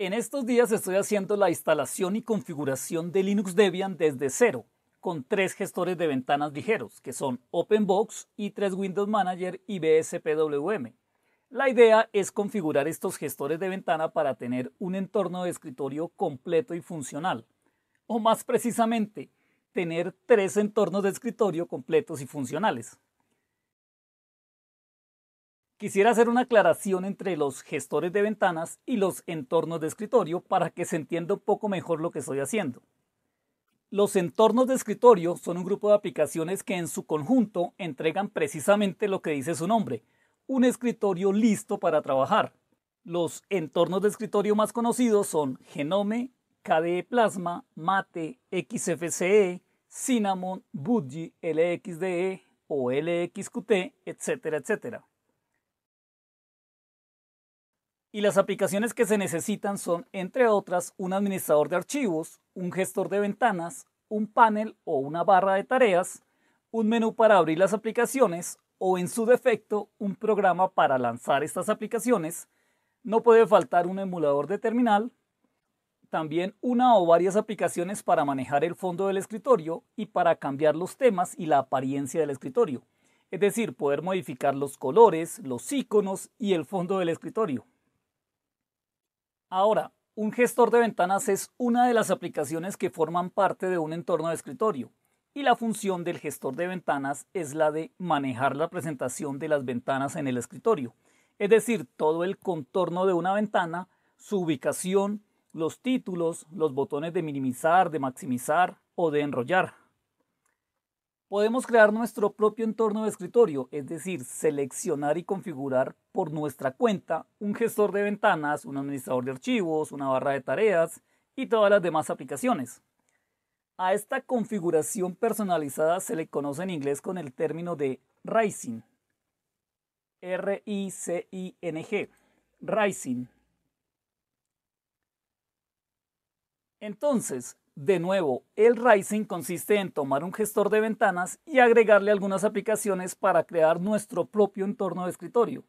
En estos días estoy haciendo la instalación y configuración de Linux Debian desde cero, con tres gestores de ventanas ligeros, que son OpenBox y 3 Windows Manager y BSPWM. La idea es configurar estos gestores de ventana para tener un entorno de escritorio completo y funcional. O más precisamente, tener tres entornos de escritorio completos y funcionales. Quisiera hacer una aclaración entre los gestores de ventanas y los entornos de escritorio para que se entienda un poco mejor lo que estoy haciendo. Los entornos de escritorio son un grupo de aplicaciones que en su conjunto entregan precisamente lo que dice su nombre, un escritorio listo para trabajar. Los entornos de escritorio más conocidos son Genome, KDE Plasma, Mate, XFCE, Cinnamon, Budgie, LXDE o LXQT, etcétera, etcétera. Y las aplicaciones que se necesitan son, entre otras, un administrador de archivos, un gestor de ventanas, un panel o una barra de tareas, un menú para abrir las aplicaciones o, en su defecto, un programa para lanzar estas aplicaciones. No puede faltar un emulador de terminal, también una o varias aplicaciones para manejar el fondo del escritorio y para cambiar los temas y la apariencia del escritorio, es decir, poder modificar los colores, los iconos y el fondo del escritorio. Ahora, un gestor de ventanas es una de las aplicaciones que forman parte de un entorno de escritorio y la función del gestor de ventanas es la de manejar la presentación de las ventanas en el escritorio, es decir, todo el contorno de una ventana, su ubicación, los títulos, los botones de minimizar, de maximizar o de enrollar, Podemos crear nuestro propio entorno de escritorio, es decir, seleccionar y configurar por nuestra cuenta un gestor de ventanas, un administrador de archivos, una barra de tareas y todas las demás aplicaciones. A esta configuración personalizada se le conoce en inglés con el término de Rising. R-I-C-I-N-G. Entonces, de nuevo, el Rising consiste en tomar un gestor de ventanas y agregarle algunas aplicaciones para crear nuestro propio entorno de escritorio.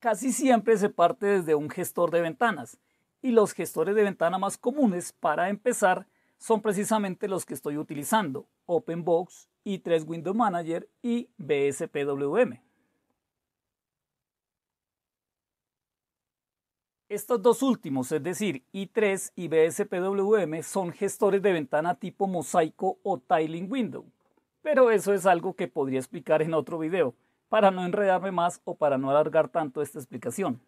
Casi siempre se parte desde un gestor de ventanas y los gestores de ventana más comunes para empezar son precisamente los que estoy utilizando, OpenBox, i3 Window Manager y BSPWM. Estos dos últimos, es decir, i3 y BSPWM, son gestores de ventana tipo mosaico o tiling window. Pero eso es algo que podría explicar en otro video, para no enredarme más o para no alargar tanto esta explicación.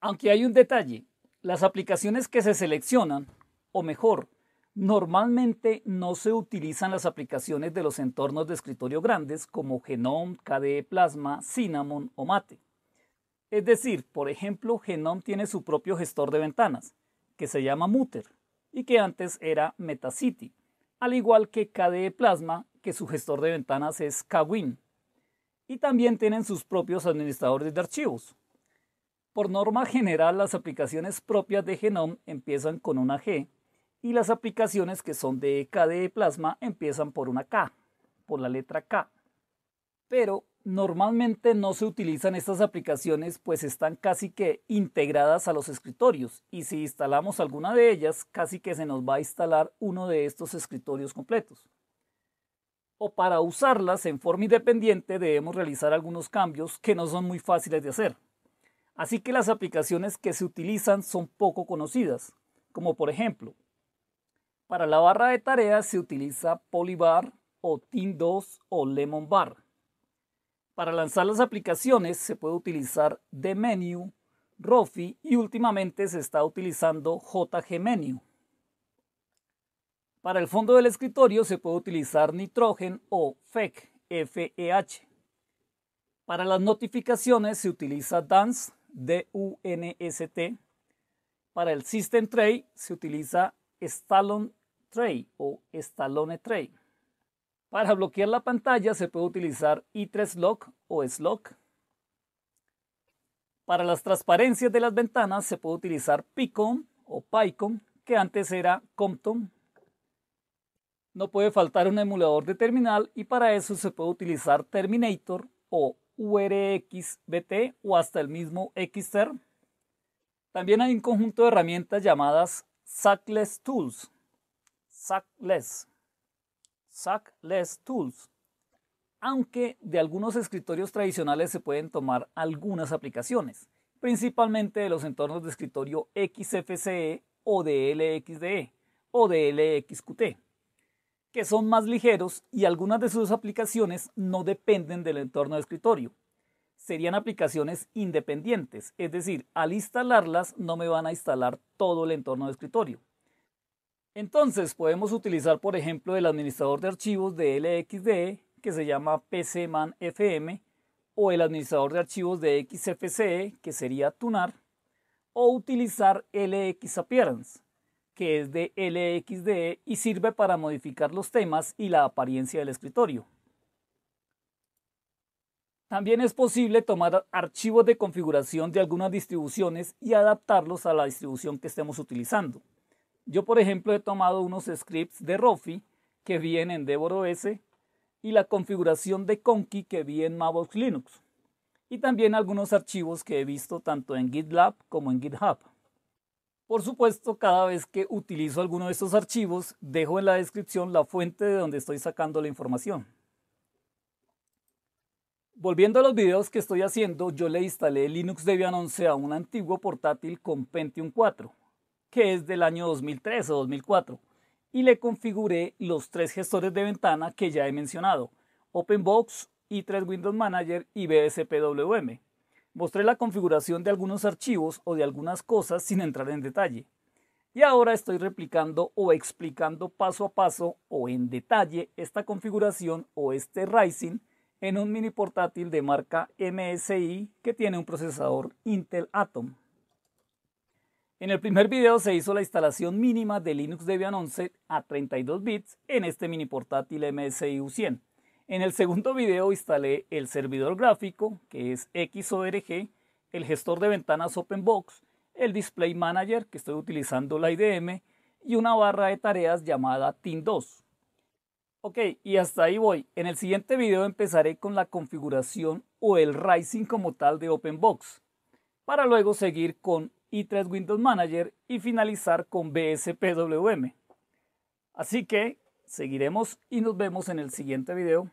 Aunque hay un detalle, las aplicaciones que se seleccionan, o mejor, normalmente no se utilizan las aplicaciones de los entornos de escritorio grandes como Genome, KDE Plasma, Cinnamon o Mate. Es decir, por ejemplo, Genome tiene su propio gestor de ventanas, que se llama Mutter, y que antes era Metacity, al igual que KDE Plasma, que su gestor de ventanas es Kwin. Y también tienen sus propios administradores de archivos. Por norma general, las aplicaciones propias de Genome empiezan con una G y las aplicaciones que son de KDE Plasma empiezan por una K, por la letra K. Pero Normalmente no se utilizan estas aplicaciones pues están casi que integradas a los escritorios y si instalamos alguna de ellas casi que se nos va a instalar uno de estos escritorios completos. O para usarlas en forma independiente debemos realizar algunos cambios que no son muy fáciles de hacer. Así que las aplicaciones que se utilizan son poco conocidas, como por ejemplo, para la barra de tareas se utiliza Polybar o Team2 o LemonBar. Para lanzar las aplicaciones se puede utilizar DMenu, Rofi y últimamente se está utilizando JGMenu. Para el fondo del escritorio se puede utilizar Nitrogen o FEC, F-E-H. Para las notificaciones se utiliza DANS, D-U-N-S-T. Para el System Tray se utiliza Stallone Tray o Stallone Tray. Para bloquear la pantalla se puede utilizar i3Lock o SLOCK. Para las transparencias de las ventanas se puede utilizar PICOM o PyCom, que antes era Compton. No puede faltar un emulador de terminal y para eso se puede utilizar Terminator o URXBT o hasta el mismo Xterm. También hay un conjunto de herramientas llamadas Sackless Tools. Sackless Sackless Tools, aunque de algunos escritorios tradicionales se pueden tomar algunas aplicaciones, principalmente de los entornos de escritorio XFCE o de LXDE o de LXQT, que son más ligeros y algunas de sus aplicaciones no dependen del entorno de escritorio. Serían aplicaciones independientes, es decir, al instalarlas no me van a instalar todo el entorno de escritorio. Entonces podemos utilizar por ejemplo el administrador de archivos de LXDE que se llama PCManFM o el administrador de archivos de XFCE que sería Tunar o utilizar LXAppearance que es de LXDE y sirve para modificar los temas y la apariencia del escritorio. También es posible tomar archivos de configuración de algunas distribuciones y adaptarlos a la distribución que estemos utilizando. Yo, por ejemplo, he tomado unos scripts de Rofi que vienen en OS y la configuración de Conky que vi en Mavox Linux. Y también algunos archivos que he visto tanto en GitLab como en GitHub. Por supuesto, cada vez que utilizo alguno de estos archivos, dejo en la descripción la fuente de donde estoy sacando la información. Volviendo a los videos que estoy haciendo, yo le instalé Linux Debian 11 a un antiguo portátil con Pentium 4 que es del año 2003 o 2004, y le configuré los tres gestores de ventana que ya he mencionado, OpenBox, i3 Windows Manager y BSPWM. Mostré la configuración de algunos archivos o de algunas cosas sin entrar en detalle. Y ahora estoy replicando o explicando paso a paso o en detalle esta configuración o este rising en un mini portátil de marca MSI que tiene un procesador Intel Atom. En el primer video se hizo la instalación mínima de Linux Debian 11 a 32 bits en este mini portátil u 100. En el segundo video instalé el servidor gráfico, que es XORG, el gestor de ventanas OpenBox, el Display Manager, que estoy utilizando la IDM, y una barra de tareas llamada TIN2. Ok, y hasta ahí voy. En el siguiente video empezaré con la configuración o el Rising como tal de OpenBox, para luego seguir con y 3 Windows Manager y finalizar con BSPWM. Así que seguiremos y nos vemos en el siguiente video.